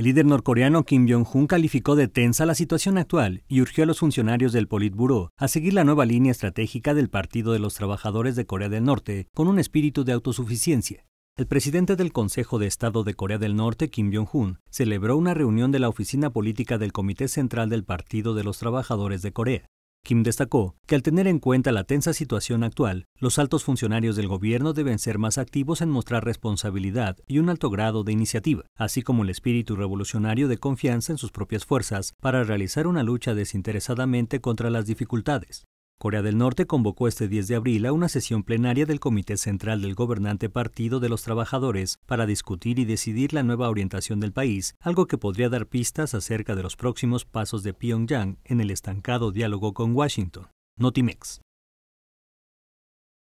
El líder norcoreano Kim Jong-un calificó de tensa la situación actual y urgió a los funcionarios del Politburo a seguir la nueva línea estratégica del Partido de los Trabajadores de Corea del Norte con un espíritu de autosuficiencia. El presidente del Consejo de Estado de Corea del Norte, Kim Jong-un, celebró una reunión de la oficina política del Comité Central del Partido de los Trabajadores de Corea. Kim destacó que al tener en cuenta la tensa situación actual, los altos funcionarios del gobierno deben ser más activos en mostrar responsabilidad y un alto grado de iniciativa, así como el espíritu revolucionario de confianza en sus propias fuerzas para realizar una lucha desinteresadamente contra las dificultades. Corea del Norte convocó este 10 de abril a una sesión plenaria del Comité Central del Gobernante Partido de los Trabajadores para discutir y decidir la nueva orientación del país, algo que podría dar pistas acerca de los próximos pasos de Pyongyang en el estancado diálogo con Washington. Notimex.